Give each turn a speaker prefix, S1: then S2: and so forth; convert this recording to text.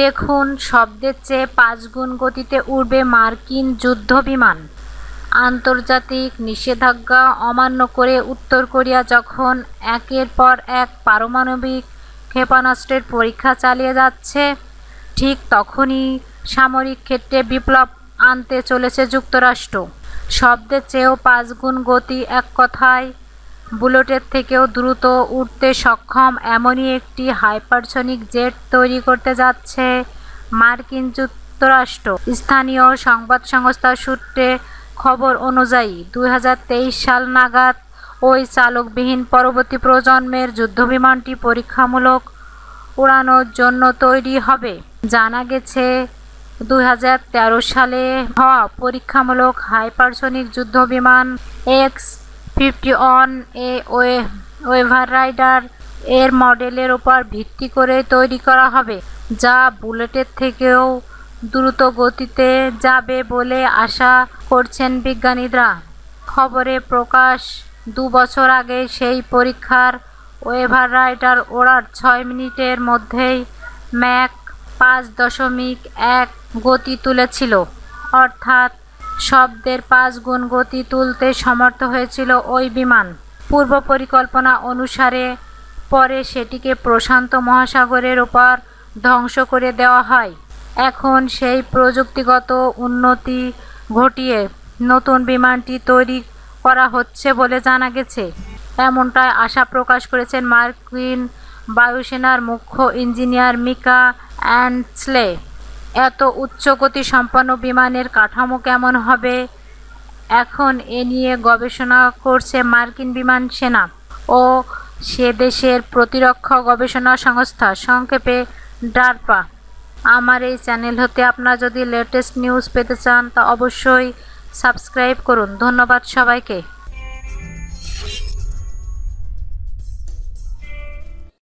S1: দেখুন শব্দের চেয়ে পাঁচগুণ গতিতে উড়বে মার্কিন যুদ্ধ বিমান আন্তর্জাতিক নিষেধাজ্ঞা অমান্য করে উত্তর কোরিয়া যখন একের পর এক পারমাণবিক ক্ষেপণাস্ত্রের পরীক্ষা চালিয়ে যাচ্ছে ঠিক তখনই সামরিক ক্ষেত্রে বিপ্লব আনতে চলেছে যুক্তরাষ্ট্র শব্দের চেয়েও পাঁচগুণ গতি এক কথায় বুলেটের থেকেও দ্রুত উঠতে সক্ষম এমনই একটি হাইপারসনিক জেট তৈরি করতে যাচ্ছে মার্কিন যুক্তরাষ্ট্র স্থানীয় সংবাদ সংস্থা সূত্রে খবর অনুযায়ী দুই সাল নাগাদ ওই চালকবিহীন পরবর্তী প্রজন্মের যুদ্ধবিমানটি পরীক্ষামূলক উড়ানোর জন্য তৈরি হবে জানা গেছে দুই সালে হওয়া পরীক্ষামূলক হাইপারসনিক যুদ্ধবিমান X fifty one A wave rider এর মডেলের উপর ভিত্তি করে তৈরি করা হবে যা বুলেটের থেকেও দ্রুত গতিতে যাবে বলে আশা করছেন বিজ্ঞানীরা খবরে প্রকাশ দু বছর আগে সেই পরীক্ষার ওয়েভার রাইডার ওড়ার ছয় মিনিটের মধ্যেই ম্যাক পাঁচ দশমিক এক গতি তুলেছিল অর্থাৎ শব্দের পাঁচ গুণ গতি তুলতে সমর্থ হয়েছিল ওই বিমান পূর্ব পরিকল্পনা অনুসারে পরে সেটিকে প্রশান্ত মহাসাগরের ওপর ধ্বংস করে দেওয়া হয় এখন সেই প্রযুক্তিগত উন্নতি ঘটিয়ে নতুন বিমানটি তৈরি করা হচ্ছে বলে জানা গেছে এমনটাই আশা প্রকাশ করেছেন মার্কিন বায়ুসেনার মুখ্য ইঞ্জিনিয়ার মিকা অ্যান্ডসলে এত উচ্চ গতি সম্পন্ন বিমানের কাঠামো কেমন হবে এখন এ নিয়ে গবেষণা করছে মার্কিন বিমান সেনা ও সে দেশের প্রতিরক্ষা গবেষণা সংস্থা সংক্ষেপে ডারপা আমার এই চ্যানেল হতে আপনারা যদি লেটেস্ট নিউজ পেতে চান তা অবশ্যই সাবস্ক্রাইব করুন ধন্যবাদ সবাইকে